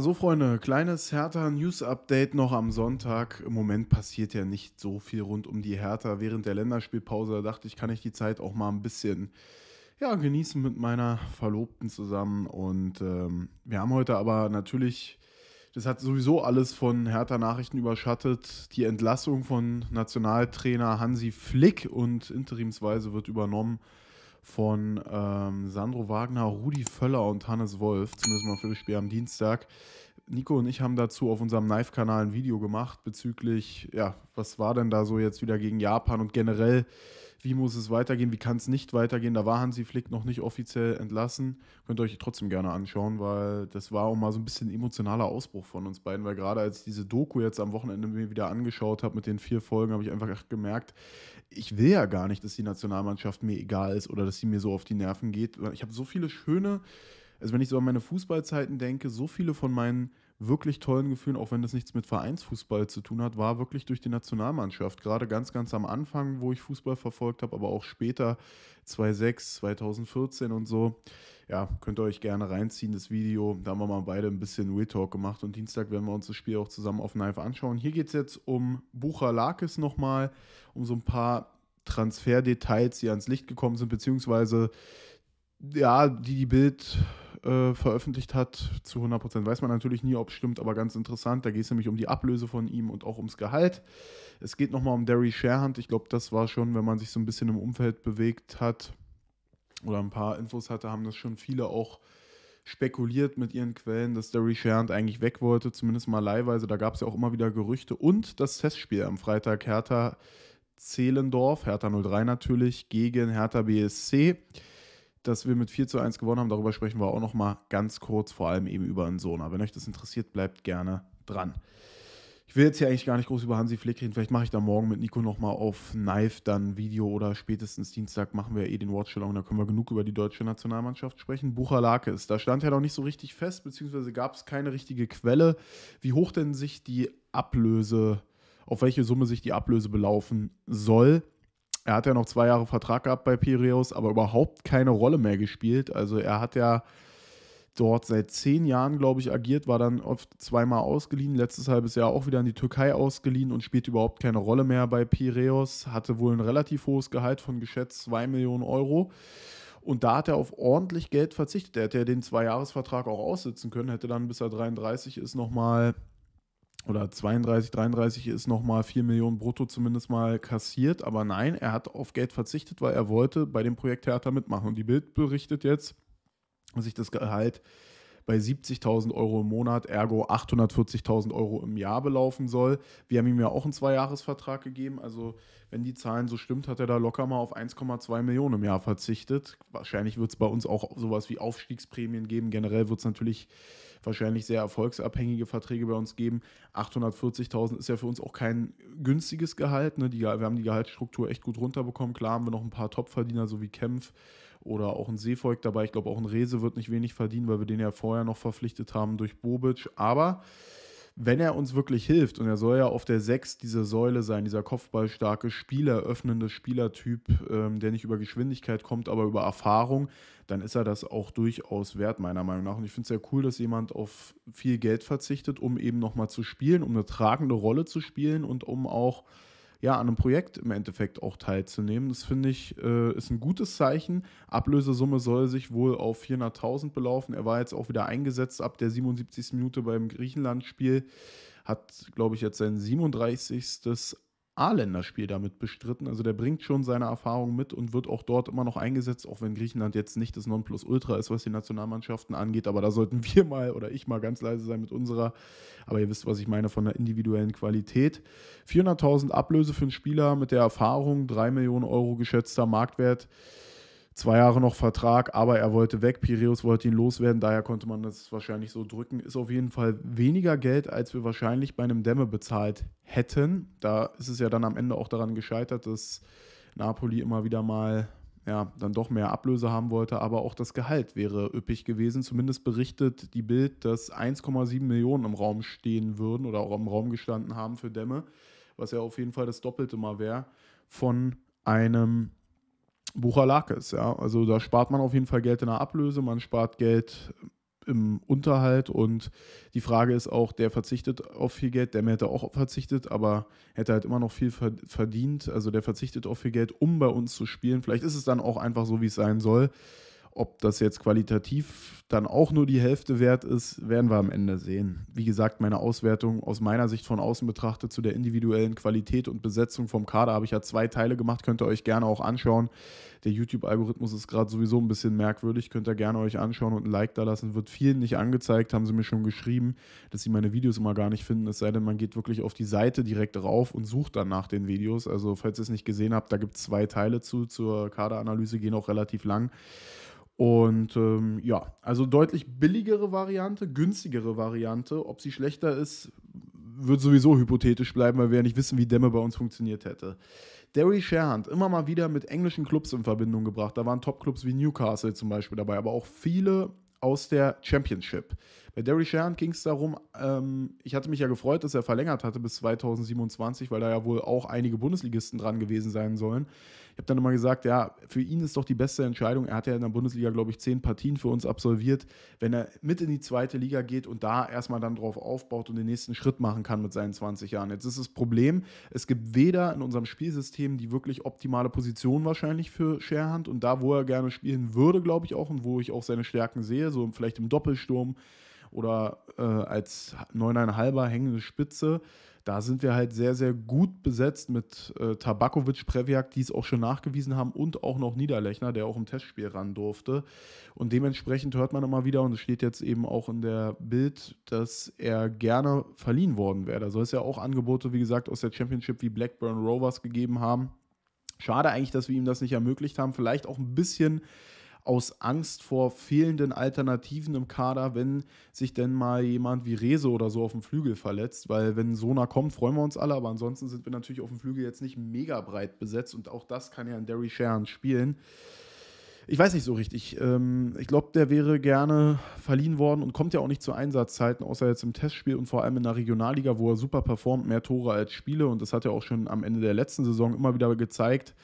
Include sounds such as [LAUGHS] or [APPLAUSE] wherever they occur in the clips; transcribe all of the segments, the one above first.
so Freunde, kleines Hertha-News-Update noch am Sonntag. Im Moment passiert ja nicht so viel rund um die Hertha. Während der Länderspielpause dachte ich, kann ich die Zeit auch mal ein bisschen ja, genießen mit meiner Verlobten zusammen. Und ähm, wir haben heute aber natürlich, das hat sowieso alles von Hertha Nachrichten überschattet, die Entlassung von Nationaltrainer Hansi Flick und interimsweise wird übernommen von ähm, Sandro Wagner, Rudi Völler und Hannes Wolf, zumindest mal für das Spiel am Dienstag. Nico und ich haben dazu auf unserem Knife-Kanal ein Video gemacht bezüglich, ja, was war denn da so jetzt wieder gegen Japan und generell wie muss es weitergehen, wie kann es nicht weitergehen. Da war Hansi Flick noch nicht offiziell entlassen. Könnt ihr euch trotzdem gerne anschauen, weil das war auch mal so ein bisschen emotionaler Ausbruch von uns beiden, weil gerade als ich diese Doku jetzt am Wochenende mir wieder angeschaut habe mit den vier Folgen, habe ich einfach gemerkt, ich will ja gar nicht, dass die Nationalmannschaft mir egal ist oder dass sie mir so auf die Nerven geht. Ich habe so viele schöne, also wenn ich so an meine Fußballzeiten denke, so viele von meinen wirklich tollen Gefühlen, auch wenn das nichts mit Vereinsfußball zu tun hat, war wirklich durch die Nationalmannschaft. Gerade ganz, ganz am Anfang, wo ich Fußball verfolgt habe, aber auch später, 2006, 2014 und so. Ja, könnt ihr euch gerne reinziehen, das Video. Da haben wir mal beide ein bisschen Real Talk gemacht und Dienstag werden wir uns das Spiel auch zusammen auf Knife anschauen. Hier geht es jetzt um Bucher Lakis nochmal, um so ein paar Transferdetails, die ans Licht gekommen sind, beziehungsweise ja, die die Bild äh, veröffentlicht hat. Zu 100% weiß man natürlich nie, ob es stimmt, aber ganz interessant. Da geht es nämlich um die Ablöse von ihm und auch ums Gehalt. Es geht nochmal um Derry Sharehand, Ich glaube, das war schon, wenn man sich so ein bisschen im Umfeld bewegt hat oder ein paar Infos hatte, haben das schon viele auch spekuliert mit ihren Quellen, dass Derry Sharehand eigentlich weg wollte, zumindest mal leihweise. Da gab es ja auch immer wieder Gerüchte. Und das Testspiel am Freitag Hertha Zehlendorf, Hertha 03 natürlich, gegen Hertha BSC dass wir mit 4 zu 1 gewonnen haben, darüber sprechen wir auch nochmal ganz kurz, vor allem eben über einen Sona. Wenn euch das interessiert, bleibt gerne dran. Ich will jetzt hier eigentlich gar nicht groß über Hansi Flick reden. Vielleicht mache ich da morgen mit Nico nochmal auf Knife dann Video oder spätestens Dienstag machen wir eh den Watch Along. Da können wir genug über die deutsche Nationalmannschaft sprechen. Buchalake ist, da stand ja halt noch nicht so richtig fest, beziehungsweise gab es keine richtige Quelle, wie hoch denn sich die Ablöse, auf welche Summe sich die Ablöse belaufen soll er hat ja noch zwei Jahre Vertrag gehabt bei Piraeus, aber überhaupt keine Rolle mehr gespielt. Also er hat ja dort seit zehn Jahren, glaube ich, agiert, war dann oft zweimal ausgeliehen, letztes halbes Jahr auch wieder in die Türkei ausgeliehen und spielt überhaupt keine Rolle mehr bei Piraeus, hatte wohl ein relativ hohes Gehalt von geschätzt 2 Millionen Euro. Und da hat er auf ordentlich Geld verzichtet. Er hätte ja den Zweijahresvertrag auch aussitzen können, hätte dann, bis er 33 ist, nochmal oder 32, 33 ist nochmal 4 Millionen brutto zumindest mal kassiert. Aber nein, er hat auf Geld verzichtet, weil er wollte bei dem Projekt Theater mitmachen. Und die Bild berichtet jetzt, dass sich das Gehalt bei 70.000 Euro im Monat, ergo 840.000 Euro im Jahr belaufen soll. Wir haben ihm ja auch einen Zweijahresvertrag gegeben. Also wenn die Zahlen so stimmt, hat er da locker mal auf 1,2 Millionen im Jahr verzichtet. Wahrscheinlich wird es bei uns auch sowas wie Aufstiegsprämien geben. Generell wird es natürlich wahrscheinlich sehr erfolgsabhängige Verträge bei uns geben. 840.000 ist ja für uns auch kein günstiges Gehalt. Ne? Die, wir haben die Gehaltsstruktur echt gut runterbekommen. Klar haben wir noch ein paar Topverdiener, so wie Kempf oder auch ein Seevolk dabei. Ich glaube, auch ein Rese wird nicht wenig verdienen, weil wir den ja vorher noch verpflichtet haben durch Bobic. Aber wenn er uns wirklich hilft, und er soll ja auf der 6 diese Säule sein, dieser kopfballstarke Spieler, öffnende Spielertyp, ähm, der nicht über Geschwindigkeit kommt, aber über Erfahrung, dann ist er das auch durchaus wert, meiner Meinung nach. Und ich finde es sehr cool, dass jemand auf viel Geld verzichtet, um eben nochmal zu spielen, um eine tragende Rolle zu spielen und um auch ja, an einem Projekt im Endeffekt auch teilzunehmen. Das finde ich, äh, ist ein gutes Zeichen. Ablösesumme soll sich wohl auf 400.000 belaufen. Er war jetzt auch wieder eingesetzt ab der 77. Minute beim Griechenland-Spiel. Hat, glaube ich, jetzt sein 37. A-Länderspiel damit bestritten. Also der bringt schon seine Erfahrung mit und wird auch dort immer noch eingesetzt, auch wenn Griechenland jetzt nicht das Nonplusultra ist, was die Nationalmannschaften angeht. Aber da sollten [LAUGHS] wir mal oder ich mal ganz leise sein mit unserer. Aber ihr wisst, was ich meine von der individuellen Qualität. 400.000 Ablöse für einen Spieler mit der Erfahrung, 3 Millionen Euro geschätzter Marktwert zwei Jahre noch Vertrag, aber er wollte weg, Piräus wollte ihn loswerden, daher konnte man das wahrscheinlich so drücken. Ist auf jeden Fall weniger Geld, als wir wahrscheinlich bei einem Dämme bezahlt hätten. Da ist es ja dann am Ende auch daran gescheitert, dass Napoli immer wieder mal ja, dann doch mehr Ablöse haben wollte, aber auch das Gehalt wäre üppig gewesen. Zumindest berichtet die Bild, dass 1,7 Millionen im Raum stehen würden oder auch im Raum gestanden haben für Dämme, was ja auf jeden Fall das Doppelte mal wäre von einem Buchalakis, ja. Also da spart man auf jeden Fall Geld in der Ablöse, man spart Geld im Unterhalt und die Frage ist auch, der verzichtet auf viel Geld, der hätte auch verzichtet, aber hätte halt immer noch viel verdient. Also der verzichtet auf viel Geld, um bei uns zu spielen. Vielleicht ist es dann auch einfach so, wie es sein soll. Ob das jetzt qualitativ dann auch nur die Hälfte wert ist, werden wir am Ende sehen. Wie gesagt, meine Auswertung aus meiner Sicht von außen betrachtet zu der individuellen Qualität und Besetzung vom Kader habe ich ja zwei Teile gemacht, könnt ihr euch gerne auch anschauen. Der YouTube-Algorithmus ist gerade sowieso ein bisschen merkwürdig, könnt ihr gerne euch anschauen und ein Like da lassen. Wird vielen nicht angezeigt, haben sie mir schon geschrieben, dass sie meine Videos immer gar nicht finden, es sei denn, man geht wirklich auf die Seite direkt rauf und sucht dann nach den Videos. Also falls ihr es nicht gesehen habt, da gibt es zwei Teile zu, zur Kaderanalyse, gehen auch relativ lang. Und ähm, ja, also deutlich billigere Variante, günstigere Variante. Ob sie schlechter ist, wird sowieso hypothetisch bleiben, weil wir ja nicht wissen, wie Dämme bei uns funktioniert hätte. Derry Sherhand immer mal wieder mit englischen Clubs in Verbindung gebracht. Da waren Top-Clubs wie Newcastle zum Beispiel dabei, aber auch viele aus der Championship. Bei Derry Sherrand ging es darum, ähm, ich hatte mich ja gefreut, dass er verlängert hatte bis 2027, weil da ja wohl auch einige Bundesligisten dran gewesen sein sollen. Ich habe dann immer gesagt, ja, für ihn ist doch die beste Entscheidung. Er hat ja in der Bundesliga, glaube ich, zehn Partien für uns absolviert. Wenn er mit in die zweite Liga geht und da erstmal dann drauf aufbaut und den nächsten Schritt machen kann mit seinen 20 Jahren. Jetzt ist das Problem, es gibt weder in unserem Spielsystem die wirklich optimale Position wahrscheinlich für Scherhand und da, wo er gerne spielen würde, glaube ich auch und wo ich auch seine Stärken sehe, so vielleicht im Doppelsturm oder äh, als 9,5er hängende Spitze da sind wir halt sehr, sehr gut besetzt mit äh, Tabakovic, Previak, die es auch schon nachgewiesen haben und auch noch Niederlechner, der auch im Testspiel ran durfte. Und dementsprechend hört man immer wieder, und es steht jetzt eben auch in der Bild, dass er gerne verliehen worden wäre. Da soll es ja auch Angebote, wie gesagt, aus der Championship wie Blackburn Rovers gegeben haben. Schade eigentlich, dass wir ihm das nicht ermöglicht haben. Vielleicht auch ein bisschen aus Angst vor fehlenden Alternativen im Kader, wenn sich denn mal jemand wie Rese oder so auf dem Flügel verletzt. Weil wenn Sona kommt, freuen wir uns alle, aber ansonsten sind wir natürlich auf dem Flügel jetzt nicht mega breit besetzt und auch das kann ja ein Derry Sharon spielen. Ich weiß nicht so richtig. Ähm, ich glaube, der wäre gerne verliehen worden und kommt ja auch nicht zu Einsatzzeiten, außer jetzt im Testspiel und vor allem in der Regionalliga, wo er super performt, mehr Tore als Spiele. Und das hat er auch schon am Ende der letzten Saison immer wieder gezeigt.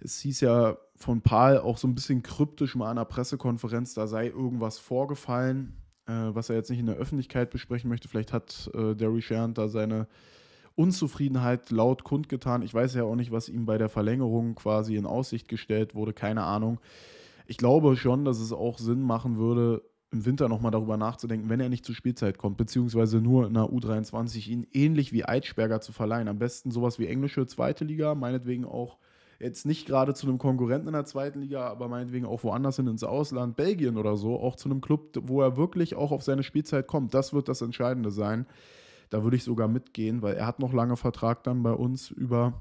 Es hieß ja von Paul auch so ein bisschen kryptisch mal an der Pressekonferenz, da sei irgendwas vorgefallen, äh, was er jetzt nicht in der Öffentlichkeit besprechen möchte. Vielleicht hat äh, Derry Sharon da seine Unzufriedenheit laut kundgetan. Ich weiß ja auch nicht, was ihm bei der Verlängerung quasi in Aussicht gestellt wurde, keine Ahnung. Ich glaube schon, dass es auch Sinn machen würde, im Winter nochmal darüber nachzudenken, wenn er nicht zur Spielzeit kommt, beziehungsweise nur in der U23 ihn ähnlich wie Eitschberger zu verleihen. Am besten sowas wie englische zweite Liga, meinetwegen auch jetzt nicht gerade zu einem Konkurrenten in der zweiten Liga, aber meinetwegen auch woanders hin ins Ausland, Belgien oder so, auch zu einem Club, wo er wirklich auch auf seine Spielzeit kommt. Das wird das Entscheidende sein. Da würde ich sogar mitgehen, weil er hat noch lange Vertrag dann bei uns über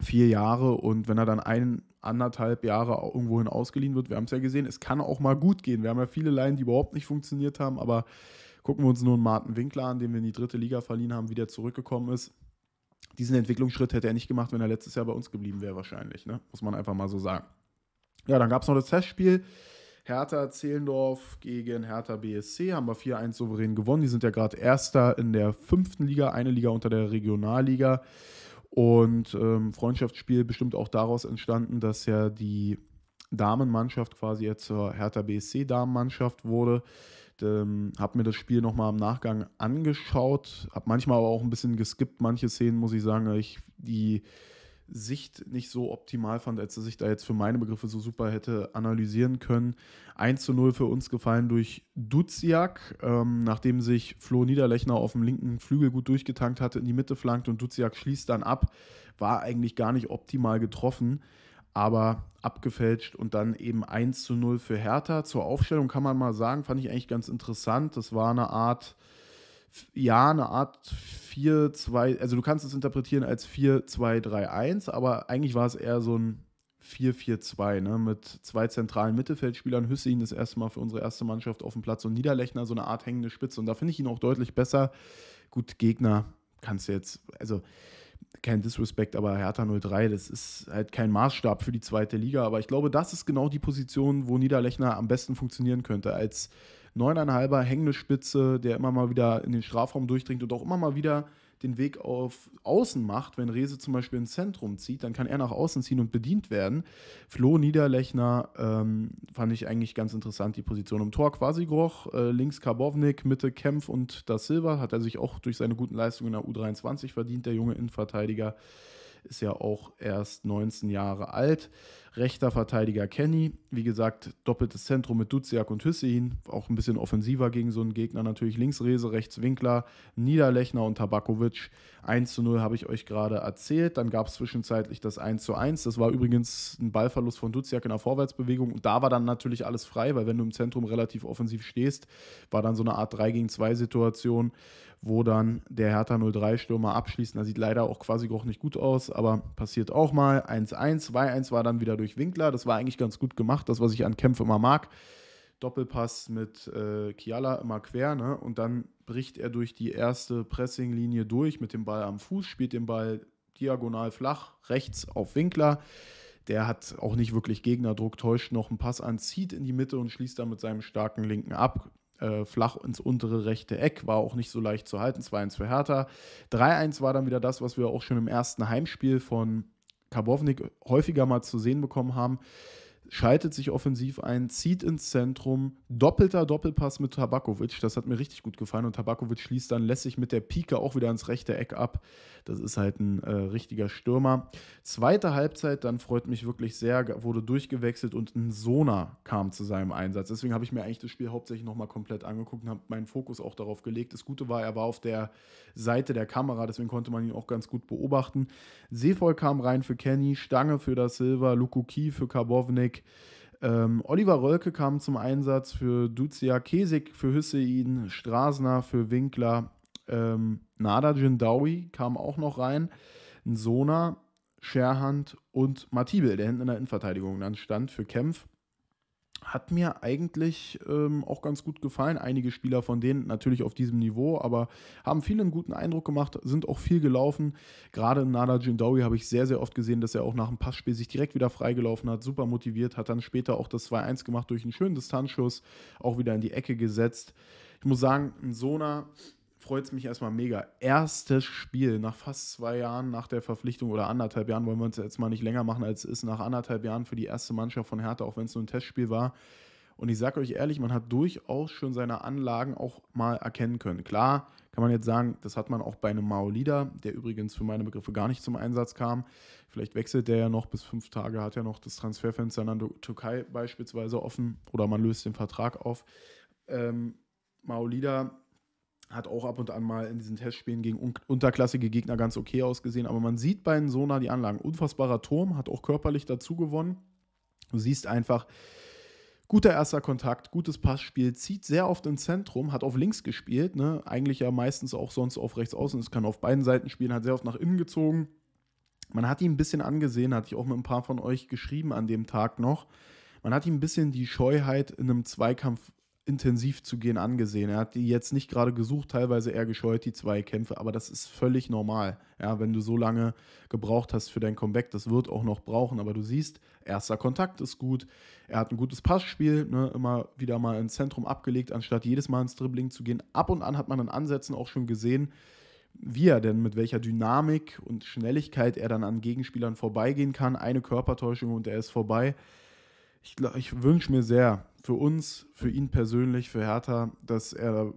vier Jahre und wenn er dann ein, anderthalb Jahre irgendwohin ausgeliehen wird, wir haben es ja gesehen, es kann auch mal gut gehen. Wir haben ja viele Laien, die überhaupt nicht funktioniert haben, aber gucken wir uns nun Martin Winkler an, den wir in die dritte Liga verliehen haben, wie der zurückgekommen ist diesen Entwicklungsschritt hätte er nicht gemacht, wenn er letztes Jahr bei uns geblieben wäre, wahrscheinlich. Ne? Muss man einfach mal so sagen. Ja, dann gab es noch das Testspiel. Hertha Zehlendorf gegen Hertha BSC haben wir 4-1 souverän gewonnen. Die sind ja gerade Erster in der fünften Liga, eine Liga unter der Regionalliga. Und ähm, Freundschaftsspiel bestimmt auch daraus entstanden, dass ja die Damenmannschaft quasi jetzt zur Hertha BSC Damenmannschaft wurde ähm, habe mir das Spiel nochmal im Nachgang angeschaut, habe manchmal aber auch ein bisschen geskippt, manche Szenen, muss ich sagen, weil ich die Sicht nicht so optimal fand, als dass ich da jetzt für meine Begriffe so super hätte analysieren können. 1 zu 0 für uns gefallen durch Duziak, ähm, nachdem sich Flo Niederlechner auf dem linken Flügel gut durchgetankt hatte, in die Mitte flankt und Duziak schließt dann ab, war eigentlich gar nicht optimal getroffen aber abgefälscht und dann eben 1 zu 0 für Hertha. Zur Aufstellung kann man mal sagen, fand ich eigentlich ganz interessant. Das war eine Art, ja, eine Art 4, 2, also du kannst es interpretieren als 4, 2, 3, 1, aber eigentlich war es eher so ein 4-4-2, ne? mit zwei zentralen Mittelfeldspielern. Hüssein das erste Mal für unsere erste Mannschaft auf dem Platz und Niederlechner so eine Art hängende Spitze. Und da finde ich ihn auch deutlich besser. Gut, Gegner kannst du jetzt, also kein Disrespect, aber Hertha 03, das ist halt kein Maßstab für die zweite Liga. Aber ich glaube, das ist genau die Position, wo Niederlechner am besten funktionieren könnte. Als neuneinhalber hängende Spitze, der immer mal wieder in den Strafraum durchdringt und auch immer mal wieder den Weg auf außen macht, wenn Rese zum Beispiel ins Zentrum zieht, dann kann er nach außen ziehen und bedient werden. Flo Niederlechner ähm, fand ich eigentlich ganz interessant, die Position im Tor quasi Groch, äh, links Karbovnik, Mitte Kempf und das Silva hat er sich auch durch seine guten Leistungen in der U23 verdient, der junge Innenverteidiger ist ja auch erst 19 Jahre alt Rechter Verteidiger Kenny. Wie gesagt, doppeltes Zentrum mit Duziak und Hüssein. Auch ein bisschen offensiver gegen so einen Gegner natürlich. Links Rese, rechts Winkler, Niederlechner und Tabakovic. 1 zu 0 habe ich euch gerade erzählt. Dann gab es zwischenzeitlich das 1 zu 1. Das war übrigens ein Ballverlust von Duziak in der Vorwärtsbewegung. Und da war dann natürlich alles frei, weil wenn du im Zentrum relativ offensiv stehst, war dann so eine Art 3 gegen 2 Situation, wo dann der Hertha 03-Stürmer abschließt. Da sieht leider auch quasi auch nicht gut aus, aber passiert auch mal. 1-1, 2-1 war dann wieder durch Winkler. Das war eigentlich ganz gut gemacht, das, was ich an Kämpfen immer mag. Doppelpass mit äh, Kiala immer quer, ne? Und dann bricht er durch die erste Pressinglinie durch mit dem Ball am Fuß, spielt den Ball diagonal flach, rechts auf Winkler. Der hat auch nicht wirklich Gegnerdruck, täuscht noch einen Pass an, zieht in die Mitte und schließt dann mit seinem starken Linken ab. Äh, flach ins untere rechte Eck, war auch nicht so leicht zu halten. 2-1 für Hertha. 3-1 war dann wieder das, was wir auch schon im ersten Heimspiel von Karbovnik häufiger mal zu sehen bekommen haben, schaltet sich offensiv ein, zieht ins Zentrum, doppelter Doppelpass mit Tabakovic, das hat mir richtig gut gefallen und Tabakovic schließt dann lässig mit der Pike auch wieder ins rechte Eck ab. Das ist halt ein äh, richtiger Stürmer. Zweite Halbzeit, dann freut mich wirklich sehr, wurde durchgewechselt und ein Sona kam zu seinem Einsatz. Deswegen habe ich mir eigentlich das Spiel hauptsächlich nochmal komplett angeguckt und habe meinen Fokus auch darauf gelegt. Das Gute war, er war auf der Seite der Kamera, deswegen konnte man ihn auch ganz gut beobachten. Seevoll kam rein für Kenny, Stange für das Silva, Lukuki für Karbovnik, ähm, Oliver Rölke kam zum Einsatz für Duzia Kesik, für Hüssein, Strasner für Winkler. Ähm, Nada Jindawi kam auch noch rein. Sona, Scherhand und Matibel, der hinten in der Innenverteidigung dann stand für Kempf hat mir eigentlich ähm, auch ganz gut gefallen. Einige Spieler von denen natürlich auf diesem Niveau, aber haben viel einen guten Eindruck gemacht, sind auch viel gelaufen. Gerade Nada Jindawi habe ich sehr, sehr oft gesehen, dass er auch nach dem Passspiel sich direkt wieder freigelaufen hat, super motiviert, hat dann später auch das 2-1 gemacht durch einen schönen Distanzschuss, auch wieder in die Ecke gesetzt. Ich muss sagen, ein Sona freut es mich erstmal mega. Erstes Spiel nach fast zwei Jahren nach der Verpflichtung oder anderthalb Jahren, wollen wir uns jetzt mal nicht länger machen, als es ist, nach anderthalb Jahren für die erste Mannschaft von Hertha, auch wenn es nur ein Testspiel war. Und ich sage euch ehrlich, man hat durchaus schon seine Anlagen auch mal erkennen können. Klar kann man jetzt sagen, das hat man auch bei einem Maolida, der übrigens für meine Begriffe gar nicht zum Einsatz kam. Vielleicht wechselt der ja noch bis fünf Tage, hat ja noch das Transferfenster in der Türkei beispielsweise offen oder man löst den Vertrag auf. Ähm, Maolida hat auch ab und an mal in diesen Testspielen gegen un unterklassige Gegner ganz okay ausgesehen. Aber man sieht bei Sona die Anlagen. Unfassbarer Turm, hat auch körperlich dazu gewonnen. Du siehst einfach, guter erster Kontakt, gutes Passspiel, zieht sehr oft ins Zentrum, hat auf links gespielt, ne? eigentlich ja meistens auch sonst auf rechts außen. Es kann auf beiden Seiten spielen, hat sehr oft nach innen gezogen. Man hat ihn ein bisschen angesehen, hatte ich auch mit ein paar von euch geschrieben an dem Tag noch. Man hat ihm ein bisschen die Scheuheit in einem Zweikampf intensiv zu gehen angesehen. Er hat die jetzt nicht gerade gesucht, teilweise eher gescheut, die zwei Kämpfe, aber das ist völlig normal. Ja, wenn du so lange gebraucht hast für dein Comeback, das wird auch noch brauchen, aber du siehst, erster Kontakt ist gut, er hat ein gutes Passspiel, ne, immer wieder mal ins Zentrum abgelegt, anstatt jedes Mal ins Dribbling zu gehen. Ab und an hat man an Ansätzen auch schon gesehen, wie er denn mit welcher Dynamik und Schnelligkeit er dann an Gegenspielern vorbeigehen kann. Eine Körpertäuschung und er ist vorbei. Ich, ich wünsche mir sehr, für uns, für ihn persönlich, für Hertha, dass er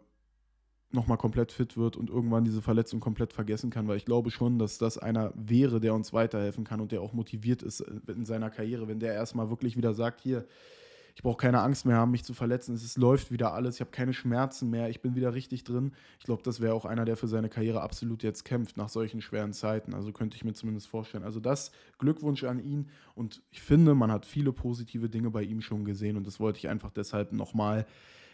nochmal komplett fit wird und irgendwann diese Verletzung komplett vergessen kann, weil ich glaube schon, dass das einer wäre, der uns weiterhelfen kann und der auch motiviert ist in seiner Karriere, wenn der erstmal wirklich wieder sagt, hier, ich brauche keine Angst mehr haben, mich zu verletzen. Es ist, läuft wieder alles. Ich habe keine Schmerzen mehr. Ich bin wieder richtig drin. Ich glaube, das wäre auch einer, der für seine Karriere absolut jetzt kämpft nach solchen schweren Zeiten. Also könnte ich mir zumindest vorstellen. Also das Glückwunsch an ihn. Und ich finde, man hat viele positive Dinge bei ihm schon gesehen. Und das wollte ich einfach deshalb nochmal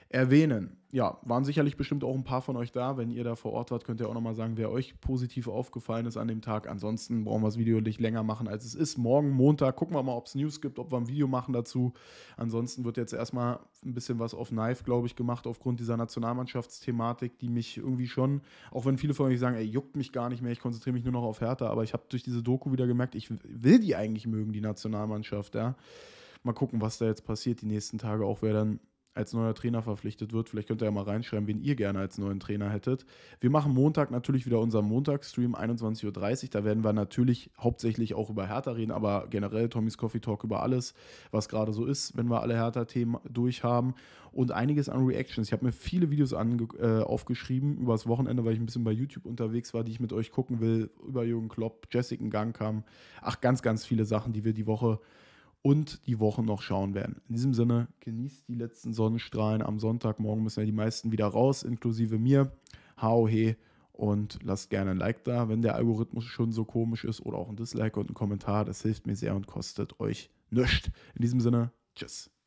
erwähnen. Ja, waren sicherlich bestimmt auch ein paar von euch da. Wenn ihr da vor Ort wart, könnt ihr auch nochmal sagen, wer euch positiv aufgefallen ist an dem Tag. Ansonsten brauchen wir das Video nicht länger machen, als es ist. Morgen, Montag, gucken wir mal, ob es News gibt, ob wir ein Video machen dazu. Ansonsten wird jetzt erstmal ein bisschen was auf Knife, glaube ich, gemacht, aufgrund dieser Nationalmannschaftsthematik, die mich irgendwie schon, auch wenn viele von euch sagen, ey, juckt mich gar nicht mehr, ich konzentriere mich nur noch auf Hertha, aber ich habe durch diese Doku wieder gemerkt, ich will die eigentlich mögen, die Nationalmannschaft, ja mal gucken, was da jetzt passiert die nächsten Tage, auch wer dann als neuer Trainer verpflichtet wird. Vielleicht könnt ihr ja mal reinschreiben, wen ihr gerne als neuen Trainer hättet. Wir machen Montag natürlich wieder unseren Montagsstream, 21.30 Uhr. Da werden wir natürlich hauptsächlich auch über Hertha reden, aber generell Tommys Coffee Talk über alles, was gerade so ist, wenn wir alle Hertha-Themen durchhaben. Und einiges an Reactions. Ich habe mir viele Videos äh, aufgeschrieben über das Wochenende, weil ich ein bisschen bei YouTube unterwegs war, die ich mit euch gucken will, über Jürgen Klopp, Jessica Gang kam. Ach, ganz, ganz viele Sachen, die wir die Woche und die Woche noch schauen werden. In diesem Sinne, genießt die letzten Sonnenstrahlen. Am Sonntagmorgen müssen ja die meisten wieder raus, inklusive mir. Hau, he. Und lasst gerne ein Like da, wenn der Algorithmus schon so komisch ist, oder auch ein Dislike und ein Kommentar. Das hilft mir sehr und kostet euch nichts. In diesem Sinne, tschüss.